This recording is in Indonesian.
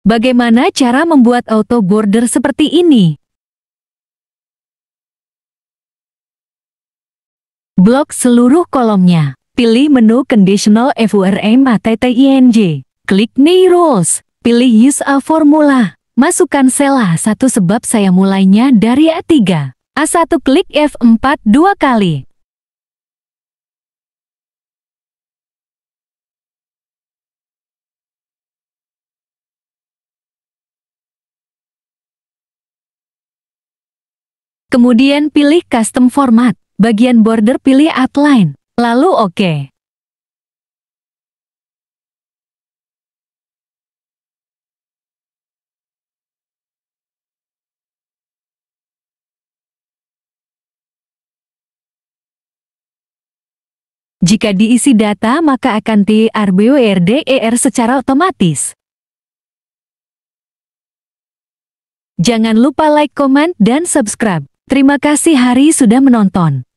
Bagaimana cara membuat auto border seperti ini? Blok seluruh kolomnya. Pilih menu Conditional FURM ATTING. Klik New Rules. Pilih Use a Formula. Masukkan sel A1 sebab saya mulainya dari A3. A1 klik F4 dua kali. Kemudian pilih custom format, bagian border pilih outline, lalu OK. Jika diisi data maka akan TRBWRDER e secara otomatis. Jangan lupa like, comment, dan subscribe. Terima kasih Hari sudah menonton.